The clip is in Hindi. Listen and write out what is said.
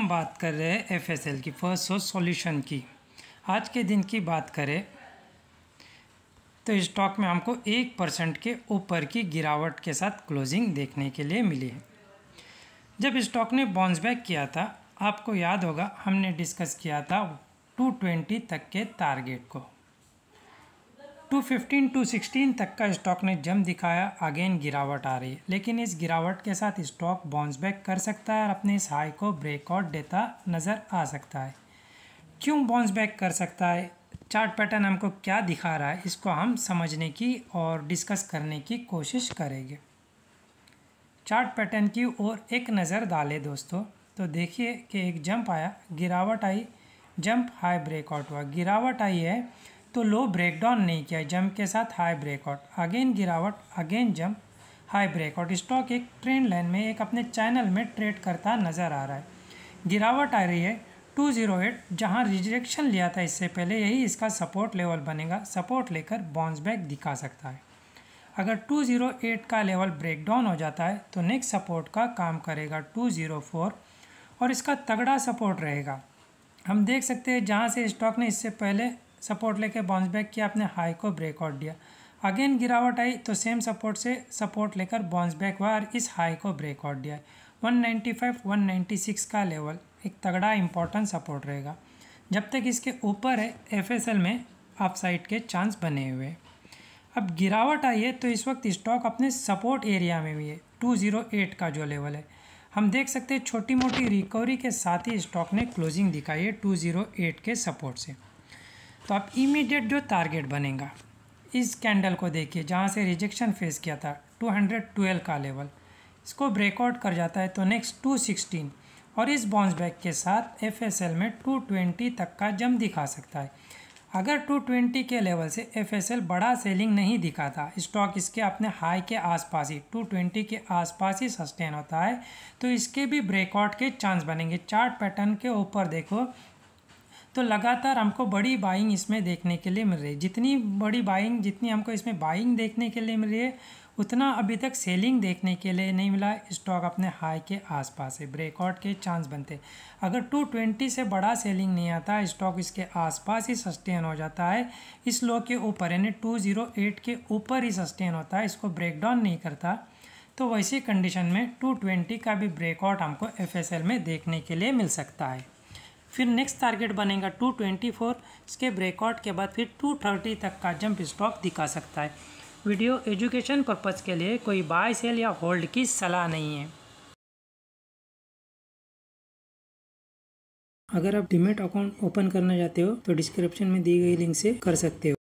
हम बात कर रहे हैं एफ एस एल की फर्स्ट सोर्स सॉल्यूशन की आज के दिन की बात करें तो स्टॉक में हमको एक परसेंट के ऊपर की गिरावट के साथ क्लोजिंग देखने के लिए मिली है जब स्टॉक ने बाउंस बैक किया था आपको याद होगा हमने डिस्कस किया था 220 तक के टारगेट को टू फिफ्टीन टू सिक्सटीन तक का स्टॉक ने जम दिखाया अगेन गिरावट आ रही है लेकिन इस गिरावट के साथ स्टॉक बाउंस बैक कर सकता है और अपने इस हाई को ब्रेकआउट देता नज़र आ सकता है क्यों बाउंस बैक कर सकता है चार्ट पैटर्न हमको क्या दिखा रहा है इसको हम समझने की और डिस्कस करने की कोशिश करेंगे चार्ट पैटर्न की ओर एक नज़र डालें दोस्तों तो देखिए कि एक जंप आया गिरावट आई जंप हाई ब्रेकआउट हुआ गिरावट आई है तो लो ब्रेकडाउन नहीं किया जंप के साथ हाई ब्रेकआउट अगेन गिरावट again jump high breakout stock एक ट्रेंड लाइन में एक अपने चैनल में ट्रेड करता नज़र आ रहा है गिरावट आ रही है 208 जहाँ रिजेक्शन लिया था इससे पहले यही इसका सपोर्ट लेवल बनेगा सपोर्ट लेकर बाउंस बैक दिखा सकता है अगर 208 का लेवल ब्रेक डाउन हो जाता है तो नेक्स्ट सपोर्ट का काम करेगा 204 और इसका तगड़ा सपोर्ट रहेगा हम देख सकते हैं जहाँ से स्टॉक ने इससे पहले सपोर्ट लेके बाउंस बैक किया अपने हाई को ब्रेकआउट दिया अगेन गिरावट आई तो सेम सपोर्ट से सपोर्ट लेकर बाउंस बैक हुआ और इस हाई को ब्रेकआउट दिया वन 195 196 का लेवल एक तगड़ा इम्पोर्टेंट सपोर्ट रहेगा जब तक इसके ऊपर है एफ में साइड के चांस बने हुए हैं अब गिरावट आई है तो इस वक्त स्टॉक अपने सपोर्ट एरिया में भी है 208 का जो लेवल है हम देख सकते हैं छोटी मोटी रिकवरी के साथ ही स्टॉक ने क्लोजिंग दिखाई है 208 के सपोर्ट से तो आप इमीडिएट जो टारगेट बनेगा इस कैंडल को देखिए जहाँ से रिजेक्शन फेस किया था 212 का लेवल इसको ब्रेकआउट कर जाता है तो नेक्स्ट 216 और इस बाउंस बैक के साथ एफ में 220 तक का जम दिखा सकता है अगर 220 के लेवल से एफ बड़ा सेलिंग नहीं दिखाता स्टॉक इसके अपने हाई के आसपास ही 220 के आसपास ही सस्टेन होता है तो इसके भी ब्रेकआउट के चांस बनेंगे चार्ट पैटर्न के ऊपर देखो तो लगातार हमको बड़ी बाइंग इसमें देखने के लिए मिल रही है जितनी बड़ी बाइंग जितनी हमको इसमें बाइंग देखने के लिए मिल रही है उतना अभी तक सेलिंग देखने के लिए नहीं मिला स्टॉक अपने हाई के आसपास है ब्रेकआउट के चांस बनते अगर 220 से बड़ा सेलिंग नहीं आता स्टॉक इसके आसपास ही सस्टेन हो जाता है इस लो के ऊपर यानी 208 के ऊपर ही सस्टेन होता है इसको ब्रेकडाउन नहीं करता तो वैसी कंडीशन में 220 का भी ब्रेकआउट हमको एफ में देखने के लिए मिल सकता है फिर नेक्स्ट टारगेट बनेगा 224 इसके ब्रेकआउट के बाद फिर 230 तक का जंप स्टॉक दिखा सकता है वीडियो एजुकेशन पर्पज़ के लिए कोई बाय सेल या होल्ड की सलाह नहीं है अगर आप डिमेट अकाउंट ओपन करना चाहते हो तो डिस्क्रिप्शन में दी गई लिंक से कर सकते हो